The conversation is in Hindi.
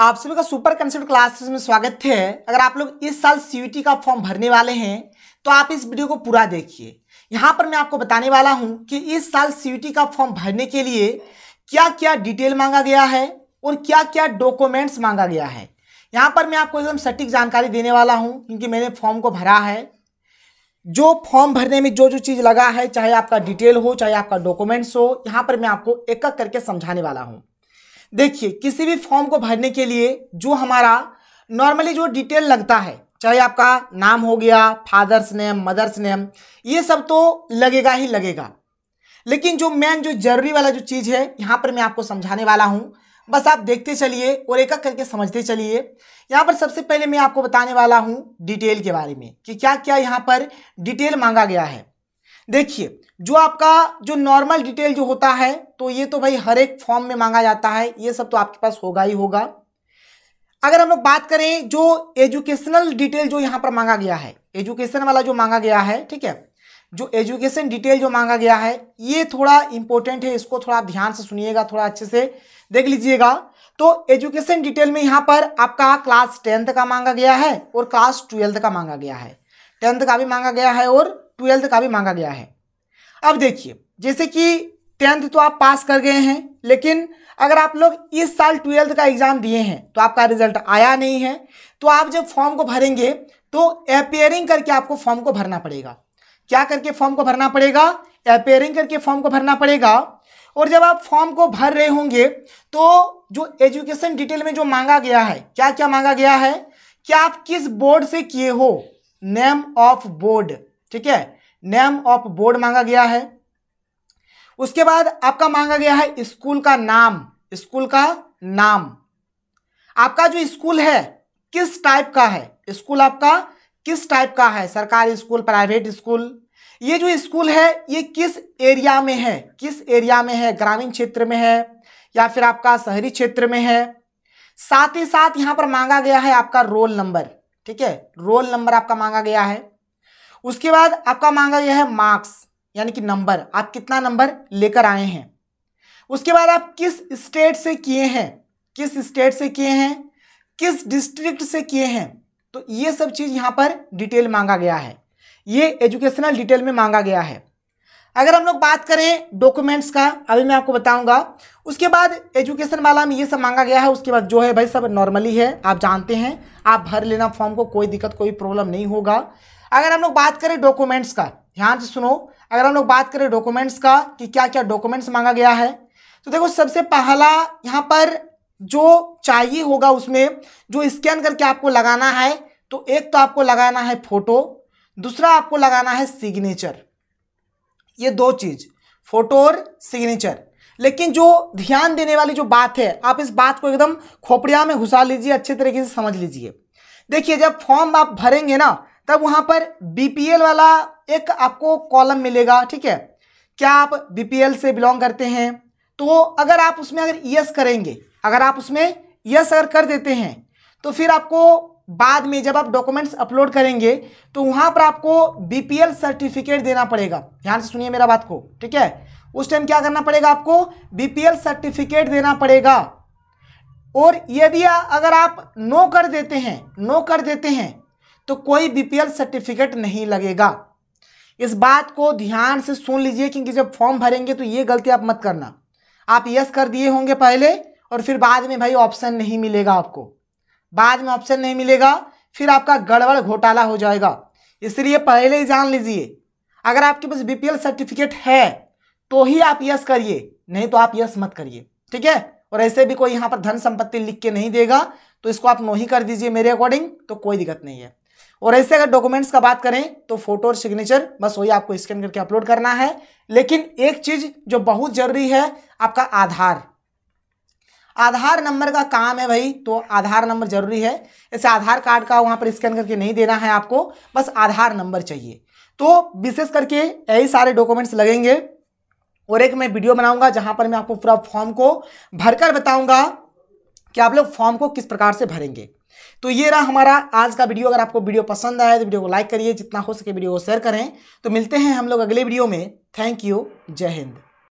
आप सभी का सुपर कंसेप्ट क्लासेस में स्वागत है अगर आप लोग इस साल सी का फॉर्म भरने वाले हैं तो आप इस वीडियो को पूरा देखिए यहाँ पर मैं आपको बताने वाला हूँ कि इस साल सी का फॉर्म भरने के लिए क्या क्या डिटेल मांगा गया है और क्या क्या डॉक्यूमेंट्स मांगा गया है यहाँ पर मैं आपको एकदम सटीक जानकारी देने वाला हूँ क्योंकि मैंने फॉर्म को भरा है जो फॉर्म भरने में जो जो चीज़ लगा है चाहे आपका डिटेल हो चाहे आपका डॉक्यूमेंट्स हो यहाँ पर मैं आपको एक एक करके समझाने वाला हूँ देखिए किसी भी फॉर्म को भरने के लिए जो हमारा नॉर्मली जो डिटेल लगता है चाहे आपका नाम हो गया फादर्स नेम मदर्स नेम ये सब तो लगेगा ही लगेगा लेकिन जो मेन जो जरूरी वाला जो चीज़ है यहाँ पर मैं आपको समझाने वाला हूँ बस आप देखते चलिए और एक एक करके समझते चलिए यहाँ पर सबसे पहले मैं आपको बताने वाला हूँ डिटेल के बारे में कि क्या क्या यहाँ पर डिटेल मांगा गया है देखिए जो आपका जो नॉर्मल डिटेल जो होता है तो ये तो भाई हर एक फॉर्म में मांगा जाता है ये सब तो आपके पास होगा ही होगा अगर हम लोग बात करें जो एजुकेशनल डिटेल जो यहाँ पर मांगा गया है एजुकेशन वाला जो मांगा गया है ठीक है जो एजुकेशन डिटेल जो मांगा गया है ये थोड़ा इंपॉर्टेंट है इसको थोड़ा आप ध्यान से सुनिएगा थोड़ा अच्छे से देख लीजिएगा तो एजुकेशन डिटेल में यहाँ पर आपका क्लास टेंथ का मांगा गया है और क्लास ट्वेल्थ का मांगा गया है टेंथ का भी मांगा गया है और ट्वेल्थ का भी मांगा गया है अब देखिए जैसे कि टेंथ तो आप पास कर गए हैं लेकिन अगर आप लोग इस साल ट्वेल्थ का एग्ज़ाम दिए हैं तो आपका रिजल्ट आया नहीं है तो आप जब फॉर्म को भरेंगे तो अपेयरिंग करके आपको फॉर्म को भरना पड़ेगा क्या करके फॉर्म को भरना पड़ेगा अपेयरिंग करके फॉर्म को भरना पड़ेगा और जब आप फॉर्म को भर रहे होंगे तो जो एजुकेशन डिटेल में जो मांगा गया है क्या क्या मांगा गया है क्या आप किस बोर्ड से किए हो नेम ऑफ बोर्ड ठीक है नेम ऑफ बोर्ड मांगा गया है उसके बाद आपका मांगा गया है स्कूल का नाम स्कूल का नाम आपका जो स्कूल है किस टाइप का है स्कूल आपका किस टाइप का है सरकारी स्कूल प्राइवेट स्कूल ये जो स्कूल है ये किस एरिया में है किस एरिया में है ग्रामीण क्षेत्र में है या फिर आपका शहरी क्षेत्र में है साथ ही साथ यहां पर मांगा गया है आपका रोल नंबर ठीक है रोल नंबर आपका मांगा गया है उसके बाद आपका मांगा गया है मार्क्स यानी कि नंबर आप कितना नंबर लेकर आए हैं उसके बाद आप किस स्टेट से किए हैं किस स्टेट से किए हैं किस डिस्ट्रिक्ट से किए हैं तो ये सब चीज़ यहाँ पर डिटेल मांगा गया है ये एजुकेशनल डिटेल में मांगा गया है अगर हम लोग बात करें डॉक्यूमेंट्स का अभी मैं आपको बताऊंगा उसके बाद एजुकेशन वाला में ये सब मांगा गया है उसके बाद जो है भाई सब नॉर्मली है आप जानते हैं आप भर लेना फॉर्म को कोई दिक्कत कोई प्रॉब्लम नहीं होगा अगर हम लोग बात करें डॉक्यूमेंट्स का ध्यान से सुनो अगर हम लोग बात करें डॉक्यूमेंट्स का कि क्या क्या डॉक्यूमेंट्स मांगा गया है तो देखो सबसे पहला यहाँ पर जो चाहिए होगा उसमें जो स्कैन करके आपको लगाना है तो एक तो आपको लगाना है फोटो दूसरा आपको लगाना है सिग्नेचर ये दो चीज फोटो और सिग्नेचर लेकिन जो ध्यान देने वाली जो बात है आप इस बात को एकदम खोपड़िया में घुसा लीजिए अच्छे तरीके से समझ लीजिए देखिए जब फॉर्म आप भरेंगे ना तब वहां पर बीपीएल वाला एक आपको कॉलम मिलेगा ठीक है क्या आप बीपीएल से बिलोंग करते हैं तो अगर आप उसमें अगर यस करेंगे अगर आप उसमें यस अगर कर देते हैं तो फिर आपको बाद में जब आप डॉक्यूमेंट्स अपलोड करेंगे तो वहाँ पर आपको बीपीएल सर्टिफिकेट देना पड़ेगा ध्यान से सुनिए मेरा बात को ठीक है उस टाइम क्या करना पड़ेगा आपको बीपीएल सर्टिफिकेट देना पड़ेगा और यदि अगर आप नो कर देते हैं नो कर देते हैं तो कोई बीपीएल सर्टिफिकेट नहीं लगेगा इस बात को ध्यान से सुन लीजिए क्योंकि जब फॉर्म भरेंगे तो ये गलती आप मत करना आप यस कर दिए होंगे पहले और फिर बाद में भाई ऑप्शन नहीं मिलेगा आपको बाद में ऑप्शन नहीं मिलेगा फिर आपका गड़बड़ घोटाला हो जाएगा इसलिए पहले ही जान लीजिए अगर आपके पास बीपीएल सर्टिफिकेट है तो ही आप यस करिए नहीं तो आप यस मत करिए ठीक है और ऐसे भी कोई यहाँ पर धन संपत्ति लिख के नहीं देगा तो इसको आप नो ही कर दीजिए मेरे अकॉर्डिंग तो कोई दिक्कत नहीं है और ऐसे अगर डॉक्यूमेंट्स का बात करें तो फोटो और सिग्नेचर बस वही आपको स्कैन करके अपलोड करना है लेकिन एक चीज जो बहुत जरूरी है आपका आधार आधार नंबर का काम है भाई तो आधार नंबर जरूरी है ऐसे आधार कार्ड का वहां पर स्कैन करके नहीं देना है आपको बस आधार नंबर चाहिए तो विशेष करके यही सारे डॉक्यूमेंट्स लगेंगे और एक मैं वीडियो बनाऊंगा जहां पर मैं आपको पूरा फॉर्म को भरकर बताऊंगा कि आप लोग फॉर्म को किस प्रकार से भरेंगे तो ये रहा हमारा आज का वीडियो अगर आपको वीडियो पसंद आया तो वीडियो को लाइक करिए जितना हो सके वीडियो को शेयर करें तो मिलते हैं हम लोग अगले वीडियो में थैंक यू जय हिंद